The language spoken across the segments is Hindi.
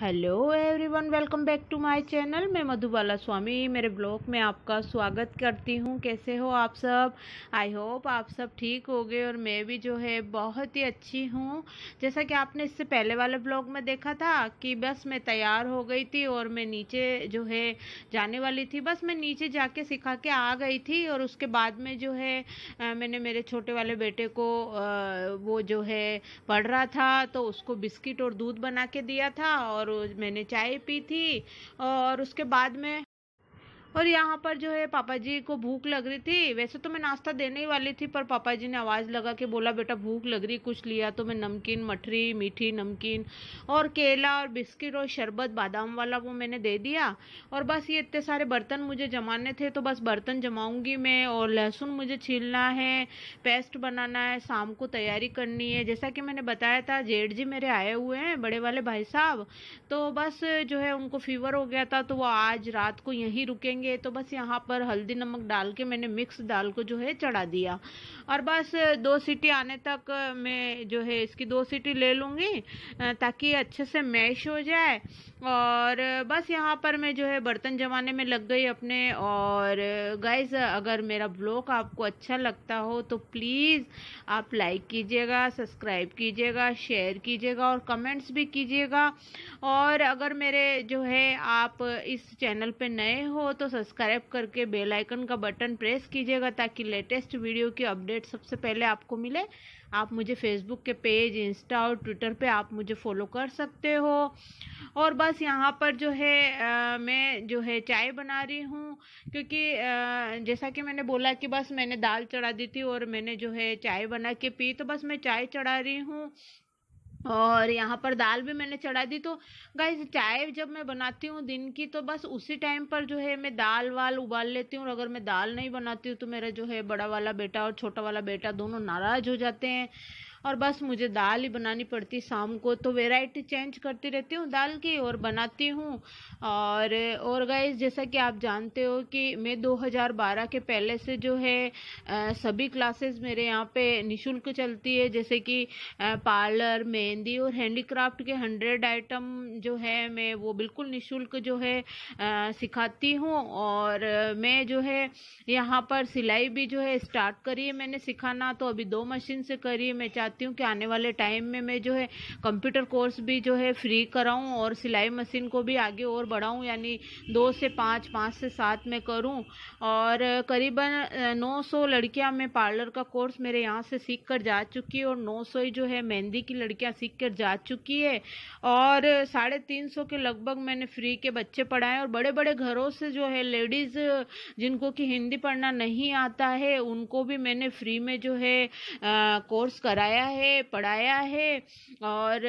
hello everyone welcome back to my channel मैं मधुबाला स्वामी मेरे ब्लॉग में आपका स्वागत करती हूँ कैसे हो आप सब आई होप आप सब ठीक हो गए और मैं भी जो है बहुत ही अच्छी हूँ जैसा कि आपने इससे पहले वाले ब्लॉग में देखा था कि बस मैं तैयार हो गई थी और मैं नीचे जो है जाने वाली थी बस मैं नीचे जाके सिखा के आ गई थी और उसके बाद में जो है मैंने मेरे छोटे वाले बेटे को वो जो है पढ़ रहा था तो उसको बिस्किट और दूध बना के दिया था और और मैंने चाय पी थी और उसके बाद में और यहाँ पर जो है पापा जी को भूख लग रही थी वैसे तो मैं नाश्ता देने ही वाली थी पर पापा जी ने आवाज़ लगा के बोला बेटा भूख लग रही कुछ लिया तो मैं नमकीन मठरी मीठी नमकीन और केला और बिस्किट और शरबत बादाम वाला वो मैंने दे दिया और बस ये इतने सारे बर्तन मुझे जमाने थे तो बस बर्तन जमाऊंगी मैं और लहसुन मुझे छीलना है पेस्ट बनाना है शाम को तैयारी करनी है जैसा कि मैंने बताया था जेठ जी मेरे आए हुए हैं बड़े वाले भाई साहब तो बस जो है उनको फीवर हो गया था तो वो आज रात को यहीं रुकेंगे करेंगे तो बस यहाँ पर हल्दी नमक डाल के मैंने मिक्स दाल को जो है चढ़ा दिया और बस दो सीटी आने तक मैं जो है इसकी दो सीटी ले लूँगी ताकि अच्छे से मैश हो जाए और बस यहाँ पर मैं जो है बर्तन जमाने में लग गई अपने और गाइज अगर मेरा ब्लॉग आपको अच्छा लगता हो तो प्लीज़ आप लाइक कीजिएगा सब्सक्राइब कीजिएगा शेयर कीजिएगा और कमेंट्स भी कीजिएगा और अगर मेरे जो है आप इस चैनल पे नए हो तो सब्सक्राइब करके बेल आइकन का बटन प्रेस कीजिएगा ताकि लेटेस्ट वीडियो की अपडेट सबसे पहले आपको मिले आप मुझे फेसबुक के पेज इंस्टा और ट्विटर पे आप मुझे फॉलो कर सकते हो और बस यहाँ पर जो है आ, मैं जो है चाय बना रही हूँ क्योंकि आ, जैसा कि मैंने बोला कि बस मैंने दाल चढ़ा दी थी और मैंने जो है चाय बना के पी तो बस मैं चाय चढ़ा रही हूँ और यहाँ पर दाल भी मैंने चढ़ा दी तो गाइज चाय जब मैं बनाती हूँ दिन की तो बस उसी टाइम पर जो है मैं दाल वाल उबाल लेती हूँ और अगर मैं दाल नहीं बनाती हूँ तो मेरा जो है बड़ा वाला बेटा और छोटा वाला बेटा दोनों नाराज़ हो जाते हैं और बस मुझे दाल ही बनानी पड़ती शाम को तो वेराइटी चेंज करती रहती हूँ दाल की और बनाती हूँ और और गाइस जैसा कि आप जानते हो कि मैं 2012 के पहले से जो है आ, सभी क्लासेस मेरे यहाँ पे निशुल्क चलती है जैसे कि पार्लर मेहंदी और हैंडीक्राफ्ट के हंड्रेड आइटम जो है मैं वो बिल्कुल निःशुल्क जो है आ, सिखाती हूँ और मैं जो है यहाँ पर सिलाई भी जो है स्टार्ट करी है मैंने सिखाना तो अभी दो मशीन से करी है मैं चाहती चाहती हूँ कि आने वाले टाइम में मैं जो है कंप्यूटर कोर्स भी जो है फ्री कराऊँ और सिलाई मशीन को भी आगे और बढ़ाऊँ यानी दो से पाँच पाँच से सात में करूँ और करीबन नौ सौ लड़कियाँ मैं पार्लर का कोर्स मेरे यहाँ से सीख कर जा चुकी है और सौ ही जो है मेहंदी की लड़कियाँ सीख कर जा चुकी है और साढ़े तीन सौ के लगभग मैंने फ्री के बच्चे पढ़ाए और बड़े बड़े घरों से जो है लेडीज़ जिनको कि हिंदी पढ़ना नहीं आता है उनको भी मैंने फ्री में जो है कोर्स कराया सिखाया है पढ़ाया है और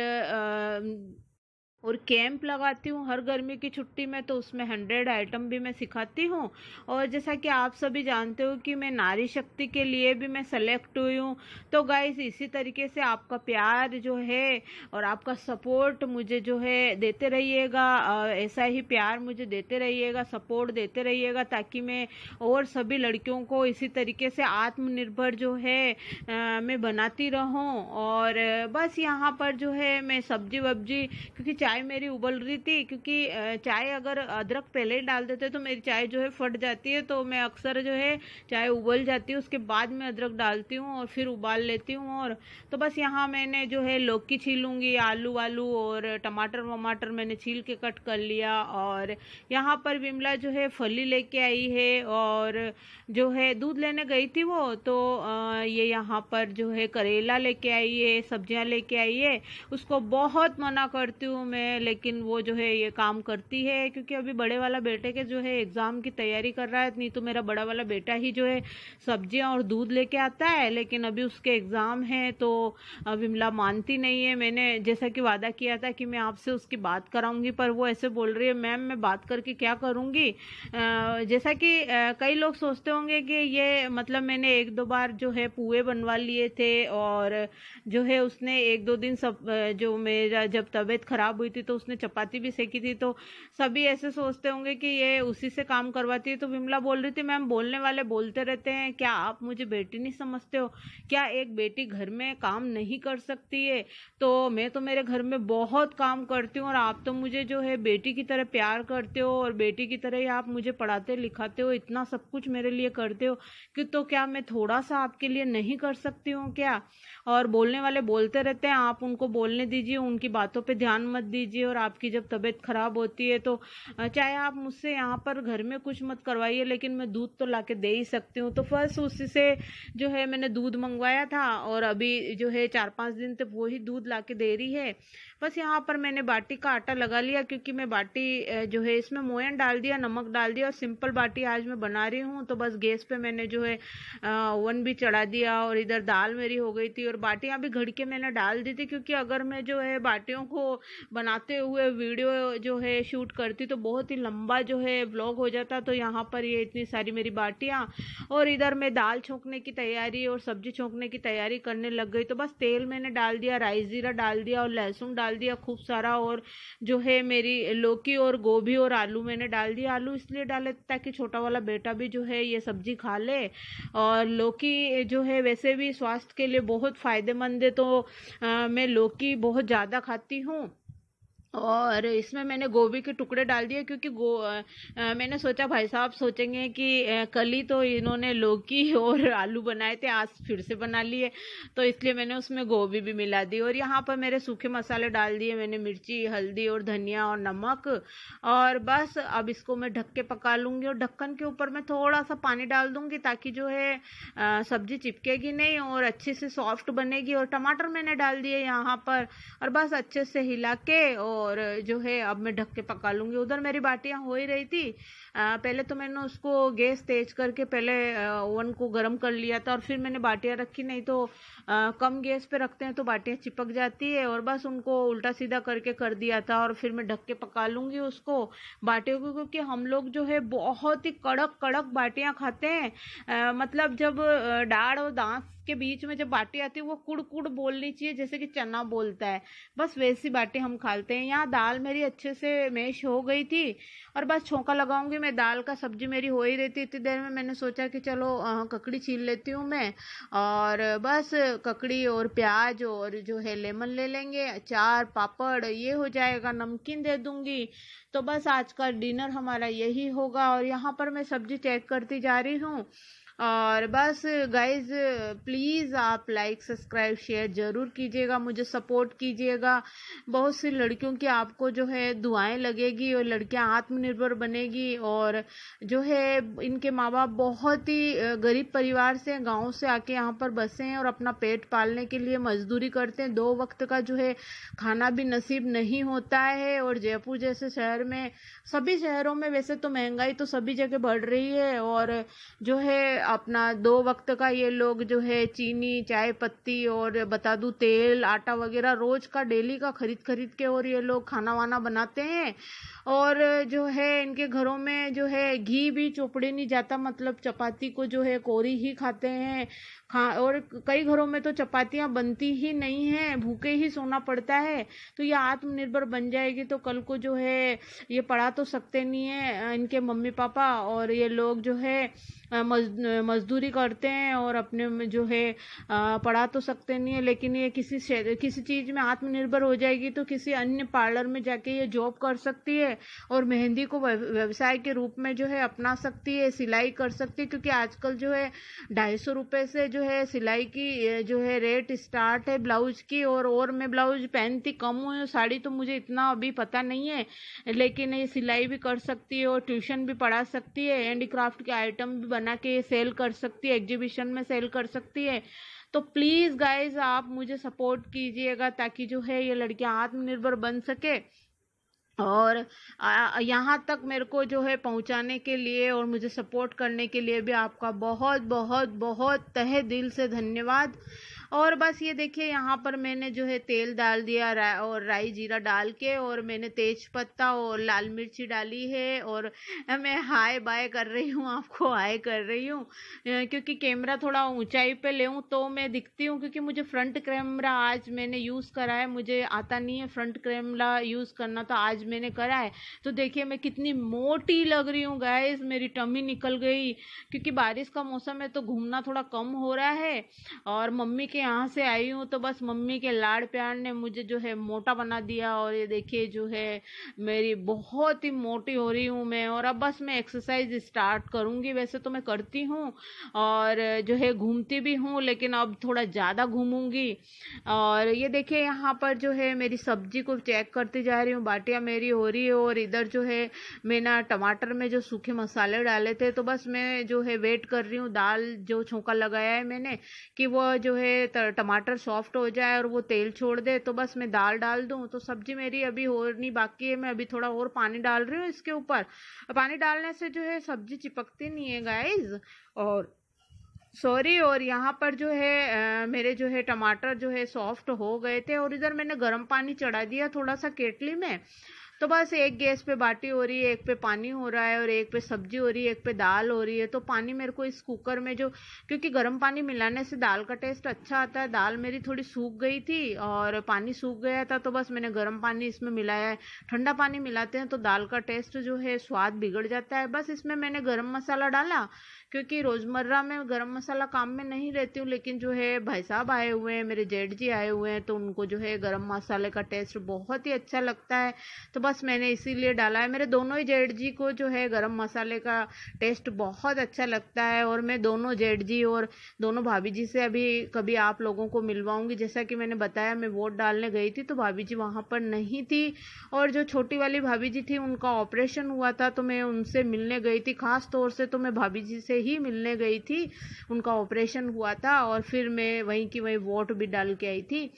और कैंप लगाती हूँ हर गर्मी की छुट्टी में तो उसमें हंड्रेड आइटम भी मैं सिखाती हूँ और जैसा कि आप सभी जानते हो कि मैं नारी शक्ति के लिए भी मैं सेलेक्ट हुई हूँ तो गाइस इसी तरीके से आपका प्यार जो है और आपका सपोर्ट मुझे जो है देते रहिएगा ऐसा ही प्यार मुझे देते रहिएगा सपोर्ट देते रहिएगा ताकि मैं और सभी लड़कियों को इसी तरीके से आत्मनिर्भर जो है मैं बनाती रहूँ और बस यहाँ पर जो है मैं सब्जी वब्जी क्योंकि चाय मेरी उबल रही थी क्योंकि चाय अगर अदरक पहले ही डाल देते तो मेरी चाय जो है फट जाती है तो मैं अक्सर जो है चाय उबल जाती है उसके बाद मैं अदरक डालती हूँ और फिर उबाल लेती हूँ और तो बस यहाँ मैंने जो है लौकी छीलूँगी आलू वालू और टमाटर वमाटर मैंने छील के कट कर लिया और यहाँ पर विमला जो है फली लेके आई है और जो है दूध लेने गई थी वो तो ये यहाँ पर जो है करेला लेके आई है सब्जियाँ लेके आई है उसको बहुत मना करती हूँ मैं में लेकिन वो जो है ये काम करती है क्योंकि अभी बड़े वाला बेटे के जो है एग्ज़ाम की तैयारी कर रहा है नहीं तो मेरा बड़ा वाला बेटा ही जो है सब्जियां और दूध लेके आता है लेकिन अभी उसके एग्ज़ाम है तो विमला मानती नहीं है मैंने जैसा कि वादा किया था कि मैं आपसे उसकी बात कराऊंगी पर वो ऐसे बोल रही है मैम मैं बात करके क्या करूँगी जैसा कि कई लोग सोचते होंगे कि ये मतलब मैंने एक दो बार जो है पुए बनवा लिए थे और जो है उसने एक दो दिन सब जो मेरा जब तबीयत ख़राब हुई हुई थी तो उसने चपाती भी सेकी थी तो सभी ऐसे सोचते होंगे कि ये उसी से काम करवाती है तो विमला बोल रही थी मैम बोलने वाले बोलते रहते हैं क्या आप मुझे बेटी नहीं समझते हो क्या एक बेटी घर में काम नहीं कर सकती है तो मैं तो मेरे घर में बहुत काम करती हूँ और आप तो मुझे जो है बेटी की तरह प्यार करते हो और बेटी की तरह ही आप मुझे पढ़ाते लिखाते हो इतना सब कुछ मेरे लिए करते हो कि तो क्या मैं थोड़ा सा आपके लिए नहीं कर सकती हूँ क्या और बोलने वाले बोलते रहते हैं आप उनको बोलने दीजिए उनकी बातों पर ध्यान मत दीजिए दीजिए और आपकी जब तबीयत ख़राब होती है तो चाहे आप मुझसे यहाँ पर घर में कुछ मत करवाइए लेकिन मैं दूध तो ला दे ही सकती हूँ तो फर्स्ट उससे जो है मैंने दूध मंगवाया था और अभी जो है चार पाँच दिन तक वो दूध ला दे रही है बस यहाँ पर मैंने बाटी का आटा लगा लिया क्योंकि मैं बाटी जो है इसमें मोयन डाल दिया नमक डाल दिया और सिंपल बाटी आज मैं बना रही हूँ तो बस गैस पे मैंने जो है ओवन भी चढ़ा दिया और इधर दाल मेरी हो गई थी और बाटियाँ भी घड़ के मैंने डाल दी थी क्योंकि अगर मैं जो है बाटियों को बना बनाते हुए वीडियो जो है शूट करती तो बहुत ही लंबा जो है ब्लॉग हो जाता तो यहाँ पर ये इतनी सारी मेरी बाटियाँ और इधर मैं दाल छोंकने की तैयारी और सब्जी छोंकने की तैयारी करने लग गई तो बस तेल मैंने डाल दिया राइस ज़ीरा डाल दिया और लहसुन डाल दिया खूब सारा और जो है मेरी लौकी और गोभी और आलू मैंने डाल दिया आलू इसलिए डाले ताकि छोटा वाला बेटा भी जो है ये सब्जी खा ले और लौकी जो है वैसे भी स्वास्थ्य के लिए बहुत फ़ायदेमंद है तो आ, मैं लौकी बहुत ज़्यादा खाती हूँ और इसमें मैंने गोभी के टुकड़े डाल दिए क्योंकि गो आ, मैंने सोचा भाई साहब सोचेंगे कि आ, कल ही तो इन्होंने लौकी और आलू बनाए थे आज फिर से बना लिए तो इसलिए मैंने उसमें गोभी भी मिला दी और यहाँ पर मेरे सूखे मसाले डाल दिए मैंने मिर्ची हल्दी और धनिया और नमक और बस अब इसको मैं ढक के पका लूँगी और ढक्कन के ऊपर मैं थोड़ा सा पानी डाल दूँगी ताकि जो है सब्जी चिपकेगी नहीं और अच्छे से सॉफ्ट बनेगी और टमाटर मैंने डाल दिए यहाँ पर और बस अच्छे से हिला के और और जो है अब मैं ढक के पका लूँगी उधर मेरी बाटियाँ हो ही रही थी आ, पहले तो मैंने उसको गैस तेज करके पहले ओवन को गर्म कर लिया था और फिर मैंने बाटियाँ रखी नहीं तो आ, कम गैस पे रखते हैं तो बाटियाँ चिपक जाती है और बस उनको उल्टा सीधा करके कर दिया था और फिर मैं ढक के पका लूँगी उसको बाटियों को क्योंकि हम लोग जो है बहुत ही कड़क कड़क बाटियाँ खाते हैं आ, मतलब जब डाढ़ और दांत के बीच में जब बाटी आती है वो कुड़ कुड़ बोलनी चाहिए जैसे कि चना बोलता है बस वैसी बाटी हम खाते हैं यहाँ दाल मेरी अच्छे से मैश हो गई थी और बस छोंका लगाऊंगी मैं दाल का सब्जी मेरी हो ही रहती इतनी देर में मैंने सोचा कि चलो ककड़ी छीन लेती हूँ मैं और बस ककड़ी और प्याज और जो है लेमन ले लेंगे अचार पापड़ ये हो जाएगा नमकीन दे दूंगी तो बस आज का डिनर हमारा यही होगा और यहाँ पर मैं सब्जी चेक करती जा रही हूँ और बस गाइज प्लीज़ आप लाइक सब्सक्राइब शेयर ज़रूर कीजिएगा मुझे सपोर्ट कीजिएगा बहुत सी लड़कियों की आपको जो है दुआएं लगेगी और लड़कियां आत्मनिर्भर बनेगी और जो है इनके माँ बाप बहुत ही गरीब परिवार से गाँव से आके यहाँ पर बसे हैं और अपना पेट पालने के लिए मजदूरी करते हैं दो वक्त का जो है खाना भी नसीब नहीं होता है और जयपुर जैसे शहर में सभी शहरों में वैसे तो महंगाई तो सभी जगह बढ़ रही है और जो है अपना दो वक्त का ये लोग जो है चीनी चाय पत्ती और बता दूँ तेल आटा वगैरह रोज़ का डेली का खरीद खरीद के और ये लोग खाना वाना बनाते हैं और जो है इनके घरों में जो है घी भी चोपड़े नहीं जाता मतलब चपाती को जो है कोरी ही खाते हैं खा और कई घरों में तो चपातियाँ बनती ही नहीं हैं भूखे ही सोना पड़ता है तो ये आत्मनिर्भर बन जाएगी तो कल को जो है ये पढ़ा तो सकते नहीं है इनके मम्मी पापा और ये लोग जो है मजदूरी करते हैं और अपने में जो है पढ़ा तो सकते नहीं है लेकिन ये किसी किसी चीज़ में आत्मनिर्भर हो जाएगी तो किसी अन्य पार्लर में जाके ये जॉब कर सकती है और मेहंदी को व्यवसाय के रूप में जो है अपना सकती है सिलाई कर सकती है क्योंकि आजकल जो है ढाई सौ रुपये से जो है सिलाई की जो है रेट स्टार्ट है ब्लाउज की और और मैं ब्लाउज पहनती कम हूँ साड़ी तो मुझे इतना अभी पता नहीं है लेकिन ये सिलाई भी कर सकती है और ट्यूशन भी पढ़ा सकती है हैंडीक्राफ्ट के आइटम भी बना के सेल कर सकती है एग्जीबिशन में सेल कर सकती है तो प्लीज़ गाइज आप मुझे सपोर्ट कीजिएगा ताकि जो है ये लड़कियाँ आत्मनिर्भर बन सके और यहाँ तक मेरे को जो है पहुँचाने के लिए और मुझे सपोर्ट करने के लिए भी आपका बहुत बहुत बहुत तहे दिल से धन्यवाद और बस ये देखिए यहाँ पर मैंने जो है तेल डाल दिया रा, और राई जीरा डाल के और मैंने तेज पत्ता और लाल मिर्ची डाली है और मैं हाय बाय कर रही हूँ आपको हाय कर रही हूँ क्योंकि कैमरा थोड़ा ऊंचाई पे ले तो मैं दिखती हूँ क्योंकि मुझे फ्रंट कैमरा आज मैंने यूज़ करा है मुझे आता नहीं है फ्रंट कैमरा यूज़ करना तो आज मैंने करा है तो देखिए मैं कितनी मोटी लग रही हूँ गैस मेरी टमी निकल गई क्योंकि बारिश का मौसम है तो घूमना थोड़ा कम हो रहा है और मम्मी के के यहाँ से आई हूँ तो बस मम्मी के लाड़ प्यार ने मुझे जो है मोटा बना दिया और ये देखिए जो है मेरी बहुत ही मोटी हो रही हूँ मैं और अब बस मैं एक्सरसाइज स्टार्ट करूँगी वैसे तो मैं करती हूँ और जो है घूमती भी हूँ लेकिन अब थोड़ा ज़्यादा घूमूंगी और ये देखिए यहाँ पर जो है मेरी सब्जी को चेक करती जा रही हूँ बाटियाँ मेरी हो रही है और इधर जो है मैं ना टमाटर में जो सूखे मसाले डाले थे तो बस मैं जो है वेट कर रही हूँ दाल जो छोंका लगाया है मैंने कि वो जो है टमाटर सॉफ्ट हो जाए और वो तेल छोड़ दे तो बस मैं दाल डाल दूँ तो सब्जी मेरी अभी हो नहीं बाकी है मैं अभी थोड़ा और पानी डाल रही हूँ इसके ऊपर पानी डालने से जो है सब्जी चिपकती नहीं है गाइज और सॉरी और यहाँ पर जो है आ, मेरे जो है टमाटर जो है सॉफ्ट हो गए थे और इधर मैंने गर्म पानी चढ़ा दिया थोड़ा सा केटली में तो बस एक गैस पे बाटी हो रही है एक पे पानी हो रहा है और एक पे सब्जी हो रही है एक पे दाल हो रही है तो पानी मेरे को इस कुकर में जो क्योंकि गर्म पानी मिलाने से दाल का टेस्ट अच्छा आता है दाल मेरी थोड़ी सूख गई थी और पानी सूख गया था तो बस मैंने गर्म पानी इसमें मिलाया है ठंडा पानी मिलाते हैं तो दाल का टेस्ट जो है स्वाद बिगड़ जाता है बस इसमें मैंने गर्म मसाला डाला क्योंकि रोज़मर्रा में गरम मसाला काम में नहीं रहती हूँ लेकिन जो है भाई साहब आए हुए हैं मेरे जेठ जी आए हुए हैं तो उनको जो है गरम मसाले का टेस्ट बहुत ही अच्छा लगता है तो बस मैंने इसीलिए डाला है मेरे दोनों ही जेठ जी को जो है गरम मसाले का टेस्ट बहुत अच्छा लगता है और मैं दोनों जेठ जी और दोनों भाभी जी से अभी कभी आप लोगों को मिलवाऊंगी जैसा कि मैंने बताया मैं वोट डालने गई थी तो भाभी जी वहाँ पर नहीं थी और जो छोटी वाली भाभी जी थी उनका ऑपरेशन हुआ था तो मैं उनसे मिलने गई थी खास तौर से तो मैं भाभी जी से ही मिलने गई थी उनका ऑपरेशन हुआ था और फिर मैं वहीं की वहीं वोट भी डाल के आई थी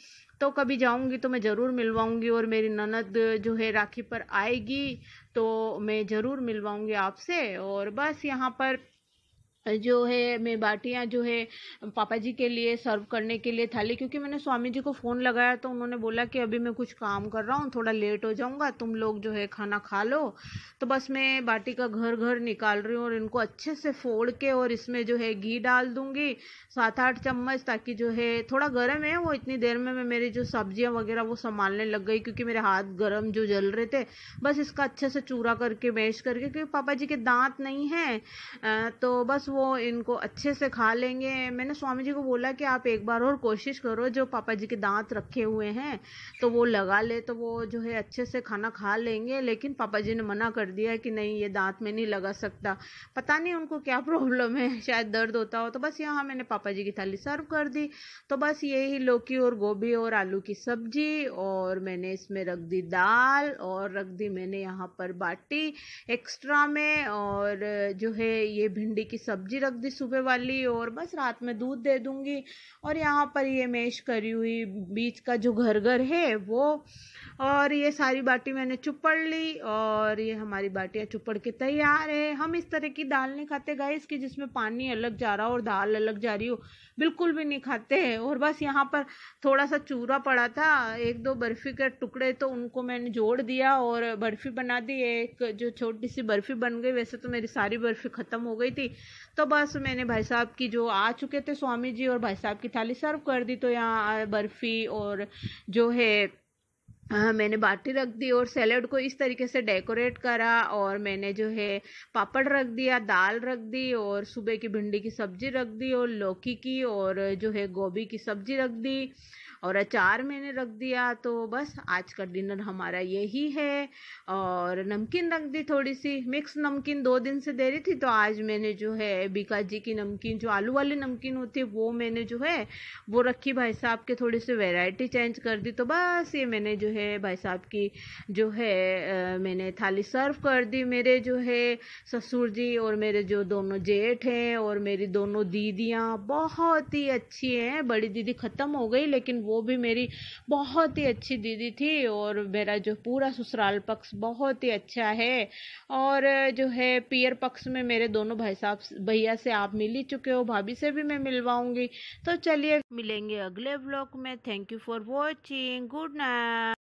तो कभी जाऊंगी तो मैं ज़रूर मिलवाऊंगी और मेरी ननद जो है राखी पर आएगी तो मैं ज़रूर मिलवाऊंगी आपसे और बस यहाँ पर जो है मैं बाटियाँ जो है पापा जी के लिए सर्व करने के लिए थाली क्योंकि मैंने स्वामी जी को फ़ोन लगाया तो उन्होंने बोला कि अभी मैं कुछ काम कर रहा हूँ थोड़ा लेट हो जाऊँगा तुम लोग जो है खाना खा लो तो बस मैं बाटी का घर घर निकाल रही हूँ और इनको अच्छे से फोड़ के और इसमें जो है घी डाल दूँगी सात आठ चम्मच ताकि जो है थोड़ा गर्म है वो इतनी देर में मैं मेरी जो सब्जियाँ वगैरह वो संभालने लग गई क्योंकि मेरे हाथ गर्म जो जल रहे थे बस इसका अच्छे से चूरा करके मैश करके क्योंकि पापा जी के दाँत नहीं हैं तो बस वो इनको अच्छे से खा लेंगे मैंने स्वामी जी को बोला कि आप एक बार और कोशिश करो जो पापा जी के दांत रखे हुए हैं तो वो लगा ले तो वो जो है अच्छे से खाना खा लेंगे लेकिन पापा जी ने मना कर दिया कि नहीं ये दांत में नहीं लगा सकता पता नहीं उनको क्या प्रॉब्लम है शायद दर्द होता हो तो बस यहाँ मैंने पापा जी की थाली सर्व कर दी तो बस यही लौकी और गोभी और आलू की सब्जी और मैंने इसमें रख दी दाल और रख दी मैंने यहाँ पर बाटी एक्स्ट्रा में और जो है ये भिंडी की सब्जी सब्जी रख दी सुबह वाली और बस रात में दूध दे दूंगी और यहाँ पर ये मैश करी हुई बीच का जो घर घर है वो और ये सारी बाटी मैंने चुपड़ ली और ये हमारी बाटियाँ चुपड़ के तैयार है हम इस तरह की दाल नहीं खाते गाय इसकी जिसमें पानी अलग जा रहा हो और दाल अलग जा रही हो बिल्कुल भी नहीं खाते हैं और बस यहाँ पर थोड़ा सा चूरा पड़ा था एक दो बर्फ़ी के टुकड़े तो उनको मैंने जोड़ दिया और बर्फ़ी बना दी एक जो छोटी सी बर्फ़ी बन गई वैसे तो मेरी सारी बर्फ़ी ख़त्म हो गई थी तो बस मैंने भाई साहब की जो आ चुके थे स्वामी जी और भाई साहब की थाली सर्व कर दी तो यहाँ बर्फ़ी और जो है हाँ मैंने बाटी रख दी और सैलेड को इस तरीके से डेकोरेट करा और मैंने जो है पापड़ रख दिया दाल रख दी और सुबह की भिंडी की सब्जी रख दी और लौकी की और जो है गोभी की सब्जी रख दी और अचार मैंने रख दिया तो बस आज का डिनर हमारा यही है और नमकीन रख दी थोड़ी सी मिक्स नमकीन दो दिन से दे रही थी तो आज मैंने जो है बीका जी की नमकीन जो आलू वाली नमकीन होती है वो मैंने जो है वो रखी भाई साहब के थोड़ी सी वेराइटी चेंज कर दी तो बस ये मैंने जो है भाई साहब की जो है आ, मैंने थाली सर्व कर दी मेरे जो है ससुर जी और मेरे जो दोनों जेठ हैं और मेरी दोनों दीदियाँ बहुत ही अच्छी हैं बड़ी दीदी ख़त्म हो गई लेकिन वो वो भी मेरी बहुत ही अच्छी दीदी थी और मेरा जो पूरा ससुराल पक्ष बहुत ही अच्छा है और जो है पियर पक्ष में मेरे दोनों भाई साहब भैया से आप मिल ही चुके हो भाभी से भी मैं मिलवाऊंगी तो चलिए मिलेंगे अगले ब्लॉग में thank you for watching good night